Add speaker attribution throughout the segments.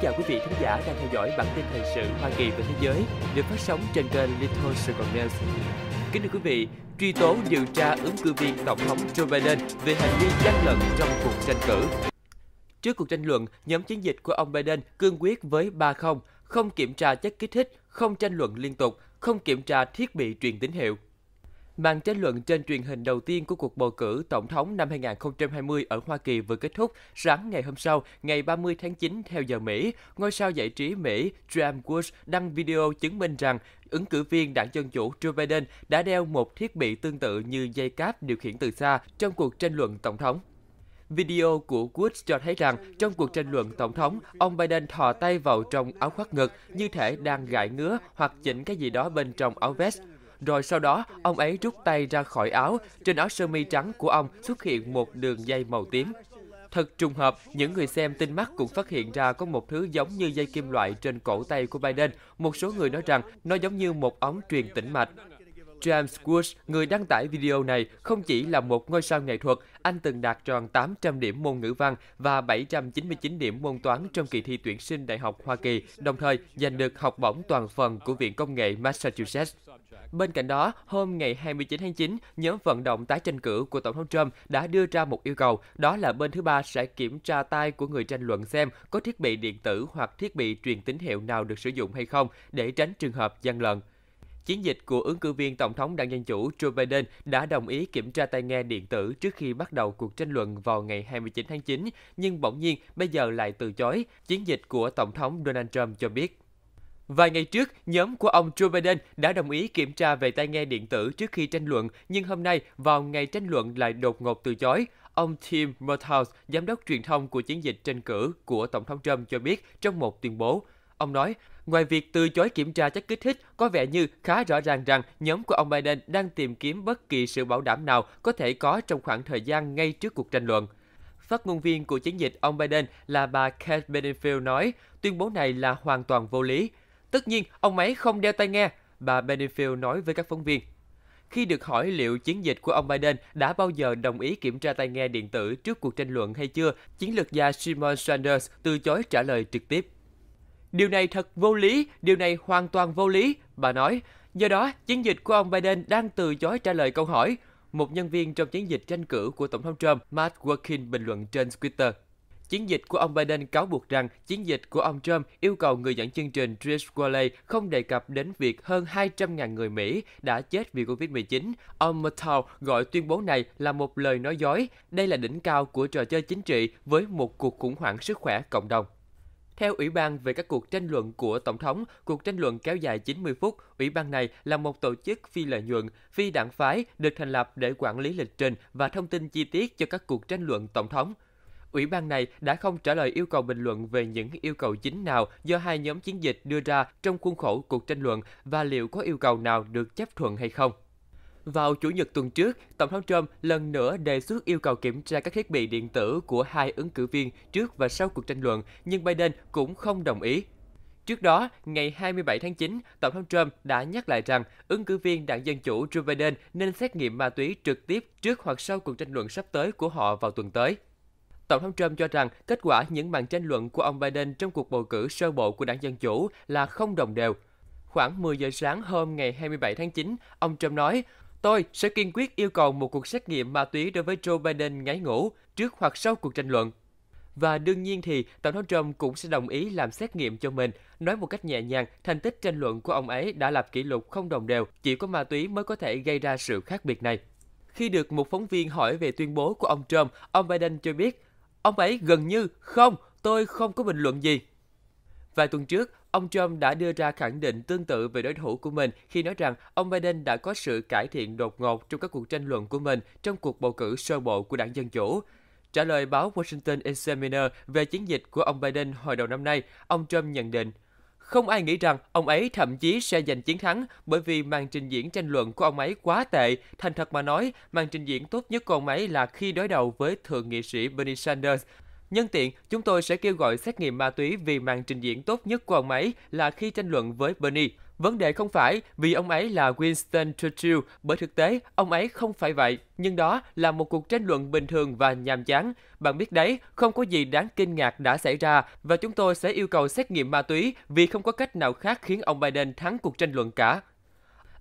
Speaker 1: kính chào quý vị khán giả đang theo dõi bản tin thời sự Hoa Kỳ và thế giới được phát sóng trên kênh Little Saigon News. Kính thưa quý vị, truy tố điều tra ứng cử viên tổng thống Joe Biden về hành vi gian lận trong cuộc tranh cử. Trước cuộc tranh luận, nhóm chiến dịch của ông Biden cương quyết với 3 không, không kiểm tra chất kích thích, không tranh luận liên tục, không kiểm tra thiết bị truyền tín hiệu. Màn tranh luận trên truyền hình đầu tiên của cuộc bầu cử tổng thống năm 2020 ở Hoa Kỳ vừa kết thúc sáng ngày hôm sau, ngày 30 tháng 9 theo giờ Mỹ. Ngôi sao giải trí Mỹ James Woods đăng video chứng minh rằng ứng cử viên đảng Dân Chủ Joe Biden đã đeo một thiết bị tương tự như dây cáp điều khiển từ xa trong cuộc tranh luận tổng thống. Video của Woods cho thấy rằng trong cuộc tranh luận tổng thống, ông Biden thò tay vào trong áo khoác ngực như thể đang gãi ngứa hoặc chỉnh cái gì đó bên trong áo vest. Rồi sau đó, ông ấy rút tay ra khỏi áo, trên áo sơ mi trắng của ông xuất hiện một đường dây màu tím. Thật trùng hợp, những người xem tinh mắt cũng phát hiện ra có một thứ giống như dây kim loại trên cổ tay của Biden. Một số người nói rằng nó giống như một ống truyền tĩnh mạch. James Woods, người đăng tải video này, không chỉ là một ngôi sao nghệ thuật, anh từng đạt tròn 800 điểm môn ngữ văn và 799 điểm môn toán trong kỳ thi tuyển sinh đại học Hoa Kỳ, đồng thời giành được học bổng toàn phần của Viện Công nghệ Massachusetts. Bên cạnh đó, hôm ngày 29 tháng 9, nhóm vận động tái tranh cử của Tổng thống Trump đã đưa ra một yêu cầu, đó là bên thứ ba sẽ kiểm tra tay của người tranh luận xem có thiết bị điện tử hoặc thiết bị truyền tín hiệu nào được sử dụng hay không để tránh trường hợp gian lận. Chiến dịch của ứng cử viên Tổng thống đảng Dân Chủ Joe Biden đã đồng ý kiểm tra tai nghe điện tử trước khi bắt đầu cuộc tranh luận vào ngày 29 tháng 9, nhưng bỗng nhiên bây giờ lại từ chối, chiến dịch của Tổng thống Donald Trump cho biết. Vài ngày trước, nhóm của ông Joe Biden đã đồng ý kiểm tra về tai nghe điện tử trước khi tranh luận, nhưng hôm nay, vào ngày tranh luận lại đột ngột từ chối. Ông Tim Murtaugh, giám đốc truyền thông của chiến dịch tranh cử của Tổng thống Trump cho biết trong một tuyên bố. Ông nói, ngoài việc từ chối kiểm tra chất kích thích, có vẻ như khá rõ ràng rằng nhóm của ông Biden đang tìm kiếm bất kỳ sự bảo đảm nào có thể có trong khoảng thời gian ngay trước cuộc tranh luận. Phát ngôn viên của chiến dịch ông Biden là bà Kate Bedingfield nói, tuyên bố này là hoàn toàn vô lý Tất nhiên, ông ấy không đeo tai nghe, bà Benningfield nói với các phóng viên. Khi được hỏi liệu chiến dịch của ông Biden đã bao giờ đồng ý kiểm tra tai nghe điện tử trước cuộc tranh luận hay chưa, chiến lược gia Simon Sanders từ chối trả lời trực tiếp. Điều này thật vô lý, điều này hoàn toàn vô lý, bà nói. Do đó, chiến dịch của ông Biden đang từ chối trả lời câu hỏi. Một nhân viên trong chiến dịch tranh cử của Tổng thống Trump, Matt Workin bình luận trên Twitter. Chiến dịch của ông Biden cáo buộc rằng chiến dịch của ông Trump yêu cầu người dẫn chương trình Chris Waley không đề cập đến việc hơn 200.000 người Mỹ đã chết vì Covid-19. Ông Matthau gọi tuyên bố này là một lời nói dối. Đây là đỉnh cao của trò chơi chính trị với một cuộc khủng hoảng sức khỏe cộng đồng. Theo Ủy ban về các cuộc tranh luận của Tổng thống, cuộc tranh luận kéo dài 90 phút. Ủy ban này là một tổ chức phi lợi nhuận, phi đảng phái được thành lập để quản lý lịch trình và thông tin chi tiết cho các cuộc tranh luận Tổng thống. Ủy ban này đã không trả lời yêu cầu bình luận về những yêu cầu chính nào do hai nhóm chiến dịch đưa ra trong khuôn khổ cuộc tranh luận và liệu có yêu cầu nào được chấp thuận hay không. Vào Chủ nhật tuần trước, Tổng thống Trump lần nữa đề xuất yêu cầu kiểm tra các thiết bị điện tử của hai ứng cử viên trước và sau cuộc tranh luận, nhưng Biden cũng không đồng ý. Trước đó, ngày 27 tháng 9, Tổng thống Trump đã nhắc lại rằng ứng cử viên đảng Dân Chủ Joe Biden nên xét nghiệm ma túy trực tiếp trước hoặc sau cuộc tranh luận sắp tới của họ vào tuần tới. Tổng thống Trump cho rằng kết quả những màn tranh luận của ông Biden trong cuộc bầu cử sơ bộ của đảng Dân Chủ là không đồng đều. Khoảng 10 giờ sáng hôm ngày 27 tháng 9, ông Trump nói, Tôi sẽ kiên quyết yêu cầu một cuộc xét nghiệm ma túy đối với Joe Biden ngáy ngủ trước hoặc sau cuộc tranh luận. Và đương nhiên thì Tổng thống Trump cũng sẽ đồng ý làm xét nghiệm cho mình. Nói một cách nhẹ nhàng, thành tích tranh luận của ông ấy đã lập kỷ lục không đồng đều, chỉ có ma túy mới có thể gây ra sự khác biệt này. Khi được một phóng viên hỏi về tuyên bố của ông Trump, ông Biden cho biết Ông ấy gần như không, tôi không có bình luận gì. Vài tuần trước, ông Trump đã đưa ra khẳng định tương tự về đối thủ của mình khi nói rằng ông Biden đã có sự cải thiện đột ngột trong các cuộc tranh luận của mình trong cuộc bầu cử sơ bộ của đảng Dân Chủ. Trả lời báo Washington Examiner về chiến dịch của ông Biden hồi đầu năm nay, ông Trump nhận định – không ai nghĩ rằng ông ấy thậm chí sẽ giành chiến thắng bởi vì màn trình diễn tranh luận của ông ấy quá tệ. Thành thật mà nói, màn trình diễn tốt nhất của ông ấy là khi đối đầu với thượng nghị sĩ Bernie Sanders. Nhân tiện, chúng tôi sẽ kêu gọi xét nghiệm ma túy vì màn trình diễn tốt nhất của ông ấy là khi tranh luận với Bernie. Vấn đề không phải vì ông ấy là Winston Churchill, bởi thực tế ông ấy không phải vậy, nhưng đó là một cuộc tranh luận bình thường và nhàm chán. Bạn biết đấy, không có gì đáng kinh ngạc đã xảy ra và chúng tôi sẽ yêu cầu xét nghiệm ma túy vì không có cách nào khác khiến ông Biden thắng cuộc tranh luận cả.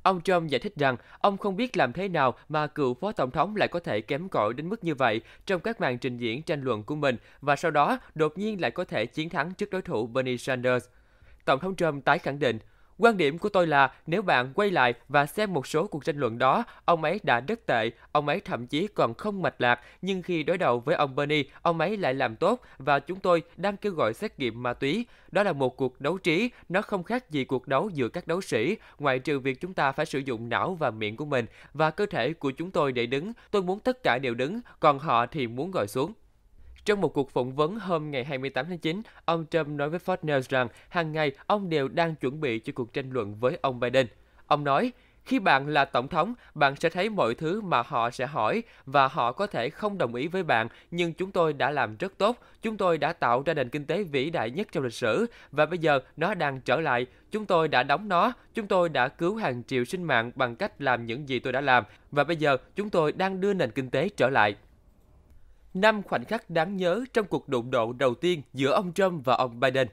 Speaker 1: Ông Trump giải thích rằng ông không biết làm thế nào mà cựu phó tổng thống lại có thể kém cỏi đến mức như vậy trong các màn trình diễn tranh luận của mình và sau đó đột nhiên lại có thể chiến thắng trước đối thủ Bernie Sanders. Tổng thống Trump tái khẳng định Quan điểm của tôi là nếu bạn quay lại và xem một số cuộc tranh luận đó, ông ấy đã rất tệ, ông ấy thậm chí còn không mạch lạc, nhưng khi đối đầu với ông Bernie, ông ấy lại làm tốt và chúng tôi đang kêu gọi xét nghiệm ma túy. Đó là một cuộc đấu trí, nó không khác gì cuộc đấu giữa các đấu sĩ, ngoại trừ việc chúng ta phải sử dụng não và miệng của mình và cơ thể của chúng tôi để đứng. Tôi muốn tất cả đều đứng, còn họ thì muốn ngồi xuống. Trong một cuộc phỏng vấn hôm ngày 28 tháng 9, ông Trump nói với Fox News rằng hàng ngày ông đều đang chuẩn bị cho cuộc tranh luận với ông Biden. Ông nói, khi bạn là tổng thống, bạn sẽ thấy mọi thứ mà họ sẽ hỏi và họ có thể không đồng ý với bạn, nhưng chúng tôi đã làm rất tốt, chúng tôi đã tạo ra nền kinh tế vĩ đại nhất trong lịch sử và bây giờ nó đang trở lại, chúng tôi đã đóng nó, chúng tôi đã cứu hàng triệu sinh mạng bằng cách làm những gì tôi đã làm và bây giờ chúng tôi đang đưa nền kinh tế trở lại năm khoảnh khắc đáng nhớ trong cuộc đụng độ đầu tiên giữa ông Trump và ông Biden.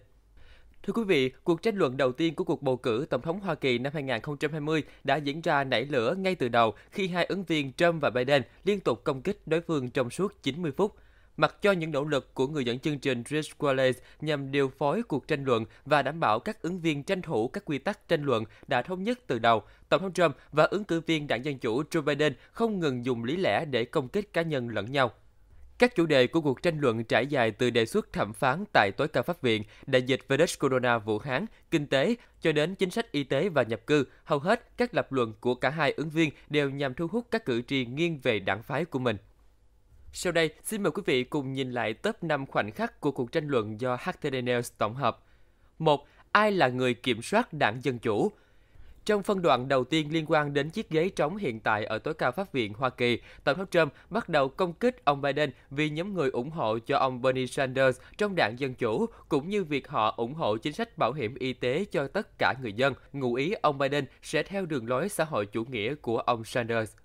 Speaker 1: Thưa quý vị, cuộc tranh luận đầu tiên của cuộc bầu cử Tổng thống Hoa Kỳ năm 2020 đã diễn ra nảy lửa ngay từ đầu khi hai ứng viên Trump và Biden liên tục công kích đối phương trong suốt 90 phút. Mặc cho những nỗ lực của người dẫn chương trình Rich Wallace nhằm điều phối cuộc tranh luận và đảm bảo các ứng viên tranh thủ các quy tắc tranh luận đã thống nhất từ đầu, Tổng thống Trump và ứng cử viên đảng Dân Chủ Joe Biden không ngừng dùng lý lẽ để công kích cá nhân lẫn nhau. Các chủ đề của cuộc tranh luận trải dài từ đề xuất thẩm phán tại tối cao pháp viện, đại dịch virus corona Vũ Hán, kinh tế cho đến chính sách y tế và nhập cư, hầu hết các lập luận của cả hai ứng viên đều nhằm thu hút các cử tri nghiêng về đảng phái của mình. Sau đây, xin mời quý vị cùng nhìn lại top 5 khoảnh khắc của cuộc tranh luận do HTD News tổng hợp. 1. Ai là người kiểm soát đảng Dân Chủ? Trong phân đoạn đầu tiên liên quan đến chiếc ghế trống hiện tại ở tối cao pháp viện Hoa Kỳ, Tổng thống Trump bắt đầu công kích ông Biden vì nhóm người ủng hộ cho ông Bernie Sanders trong đảng Dân Chủ, cũng như việc họ ủng hộ chính sách bảo hiểm y tế cho tất cả người dân. Ngụ ý ông Biden sẽ theo đường lối xã hội chủ nghĩa của ông Sanders.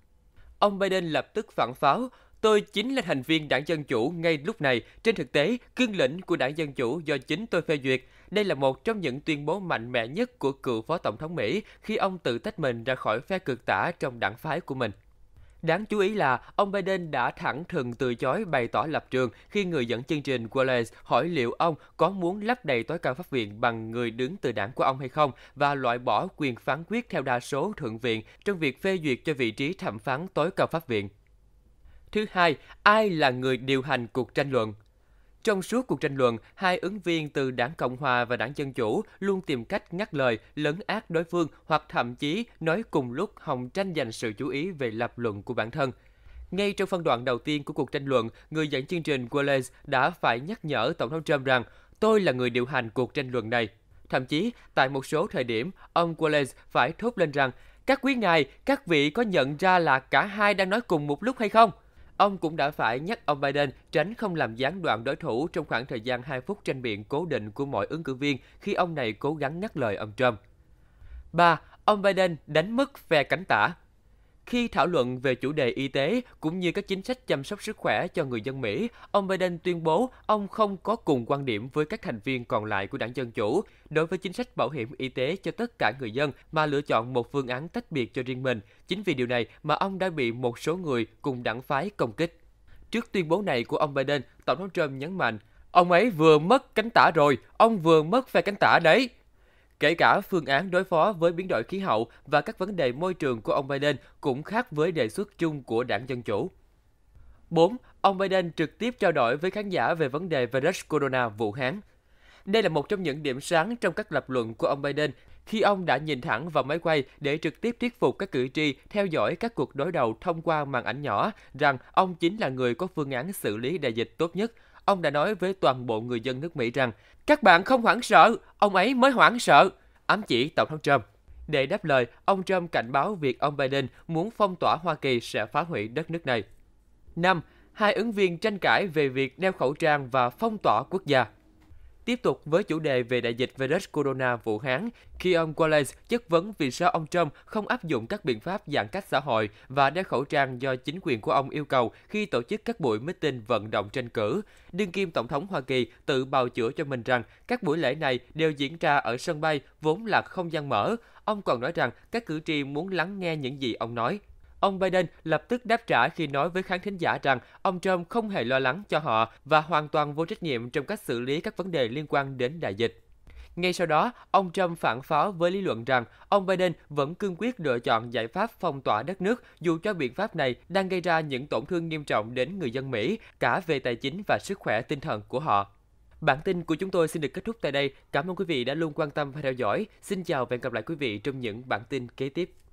Speaker 1: Ông Biden lập tức phản pháo, Tôi chính là thành viên đảng Dân Chủ ngay lúc này. Trên thực tế, cương lĩnh của đảng Dân Chủ do chính tôi phê duyệt. Đây là một trong những tuyên bố mạnh mẽ nhất của cựu Phó Tổng thống Mỹ khi ông tự tách mình ra khỏi phe cực tả trong đảng phái của mình. Đáng chú ý là ông Biden đã thẳng thừng từ chối bày tỏ lập trường khi người dẫn chương trình Wallace hỏi liệu ông có muốn lấp đầy tối cao pháp viện bằng người đứng từ đảng của ông hay không và loại bỏ quyền phán quyết theo đa số thượng viện trong việc phê duyệt cho vị trí thẩm phán tối cao pháp viện. Thứ hai, ai là người điều hành cuộc tranh luận? Trong suốt cuộc tranh luận, hai ứng viên từ đảng Cộng Hòa và đảng Dân Chủ luôn tìm cách ngắt lời, lấn át đối phương hoặc thậm chí nói cùng lúc hòng tranh giành sự chú ý về lập luận của bản thân. Ngay trong phân đoạn đầu tiên của cuộc tranh luận, người dẫn chương trình Wallace đã phải nhắc nhở Tổng thống Trump rằng tôi là người điều hành cuộc tranh luận này. Thậm chí, tại một số thời điểm, ông Wallace phải thốt lên rằng các quý ngài, các vị có nhận ra là cả hai đang nói cùng một lúc hay không? Ông cũng đã phải nhắc ông Biden tránh không làm gián đoạn đối thủ trong khoảng thời gian 2 phút tranh biện cố định của mọi ứng cử viên khi ông này cố gắng ngắt lời ông Trump. 3. Ông Biden đánh mất phe cánh tả khi thảo luận về chủ đề y tế cũng như các chính sách chăm sóc sức khỏe cho người dân Mỹ, ông Biden tuyên bố ông không có cùng quan điểm với các thành viên còn lại của đảng Dân Chủ đối với chính sách bảo hiểm y tế cho tất cả người dân mà lựa chọn một phương án tách biệt cho riêng mình. Chính vì điều này mà ông đã bị một số người cùng đảng phái công kích. Trước tuyên bố này của ông Biden, Tổng thống Trump nhấn mạnh, ông ấy vừa mất cánh tả rồi, ông vừa mất phe cánh tả đấy. Kể cả phương án đối phó với biến đổi khí hậu và các vấn đề môi trường của ông Biden cũng khác với đề xuất chung của đảng Dân Chủ. 4. Ông Biden trực tiếp trao đổi với khán giả về vấn đề virus corona Vũ Hán. Đây là một trong những điểm sáng trong các lập luận của ông Biden khi ông đã nhìn thẳng vào máy quay để trực tiếp thuyết phục các cử tri theo dõi các cuộc đối đầu thông qua màn ảnh nhỏ rằng ông chính là người có phương án xử lý đại dịch tốt nhất – Ông đã nói với toàn bộ người dân nước Mỹ rằng các bạn không hoảng sợ, ông ấy mới hoảng sợ, ám chỉ Tổng thống Trump. Để đáp lời, ông Trump cảnh báo việc ông Biden muốn phong tỏa Hoa Kỳ sẽ phá hủy đất nước này. 5. Hai ứng viên tranh cãi về việc đeo khẩu trang và phong tỏa quốc gia. Tiếp tục với chủ đề về đại dịch virus corona Vũ Hán, khi ông Wallace chất vấn vì sao ông Trump không áp dụng các biện pháp giãn cách xã hội và đeo khẩu trang do chính quyền của ông yêu cầu khi tổ chức các buổi meeting vận động tranh cử, đương kim Tổng thống Hoa Kỳ tự bào chữa cho mình rằng các buổi lễ này đều diễn ra ở sân bay vốn là không gian mở. Ông còn nói rằng các cử tri muốn lắng nghe những gì ông nói Ông Biden lập tức đáp trả khi nói với khán thính giả rằng ông Trump không hề lo lắng cho họ và hoàn toàn vô trách nhiệm trong cách xử lý các vấn đề liên quan đến đại dịch. Ngay sau đó, ông Trump phản pháo với lý luận rằng ông Biden vẫn cương quyết lựa chọn giải pháp phong tỏa đất nước dù cho biện pháp này đang gây ra những tổn thương nghiêm trọng đến người dân Mỹ, cả về tài chính và sức khỏe tinh thần của họ. Bản tin của chúng tôi xin được kết thúc tại đây. Cảm ơn quý vị đã luôn quan tâm và theo dõi. Xin chào và hẹn gặp lại quý vị trong những bản tin kế tiếp.